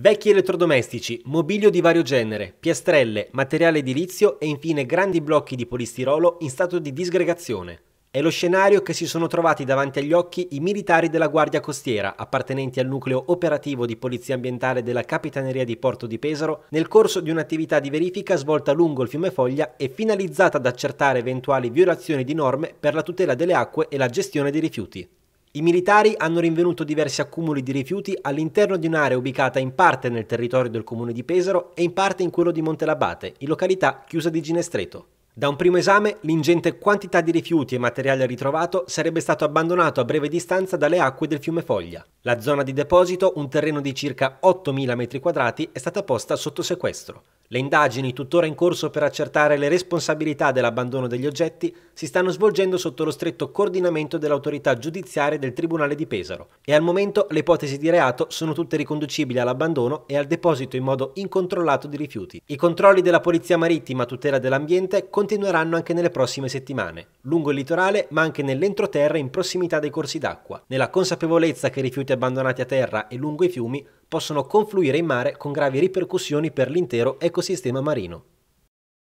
Vecchi elettrodomestici, mobilio di vario genere, piastrelle, materiale edilizio e infine grandi blocchi di polistirolo in stato di disgregazione. È lo scenario che si sono trovati davanti agli occhi i militari della Guardia Costiera, appartenenti al nucleo operativo di polizia ambientale della Capitaneria di Porto di Pesaro, nel corso di un'attività di verifica svolta lungo il fiume Foglia e finalizzata ad accertare eventuali violazioni di norme per la tutela delle acque e la gestione dei rifiuti. I militari hanno rinvenuto diversi accumuli di rifiuti all'interno di un'area ubicata in parte nel territorio del comune di Pesaro e in parte in quello di Montelabate, in località chiusa di Ginestreto. Da un primo esame, l'ingente quantità di rifiuti e materiale ritrovato sarebbe stato abbandonato a breve distanza dalle acque del fiume Foglia. La zona di deposito, un terreno di circa 8.000 metri quadrati, è stata posta sotto sequestro. Le indagini, tuttora in corso per accertare le responsabilità dell'abbandono degli oggetti, si stanno svolgendo sotto lo stretto coordinamento dell'autorità giudiziaria del Tribunale di Pesaro e al momento le ipotesi di reato sono tutte riconducibili all'abbandono e al deposito in modo incontrollato di rifiuti. I controlli della Polizia Marittima a tutela dell'ambiente continueranno anche nelle prossime settimane, lungo il litorale ma anche nell'entroterra in prossimità dei corsi d'acqua, nella consapevolezza che i rifiuti abbandonati a terra e lungo i fiumi possono confluire in mare con gravi ripercussioni per l'intero ecosistema marino.